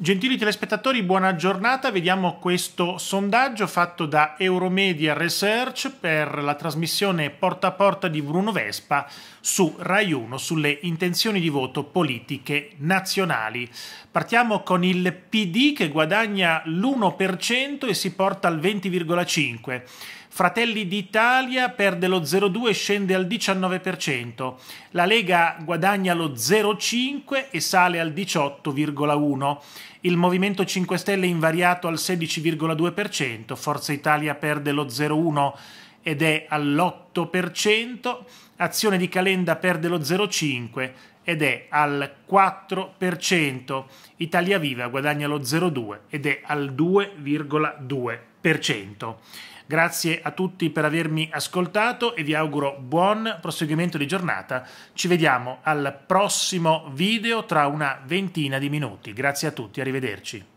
Gentili telespettatori, buona giornata. Vediamo questo sondaggio fatto da Euromedia Research per la trasmissione Porta a Porta di Bruno Vespa su Rai 1 sulle intenzioni di voto politiche nazionali. Partiamo con il PD che guadagna l'1% e si porta al 20,5%. Fratelli d'Italia perde lo 0,2 e scende al 19%. La Lega guadagna lo 0,5 e sale al 18,1% il Movimento 5 Stelle è invariato al 16,2%, Forza Italia perde lo 0,1% ed è all'8%, Azione di Calenda perde lo 0,5% ed è al 4%, Italia Viva guadagna lo 0,2% ed è al 2,2%. Grazie a tutti per avermi ascoltato e vi auguro buon proseguimento di giornata. Ci vediamo al prossimo video tra una ventina di minuti. Grazie a tutti, arrivederci.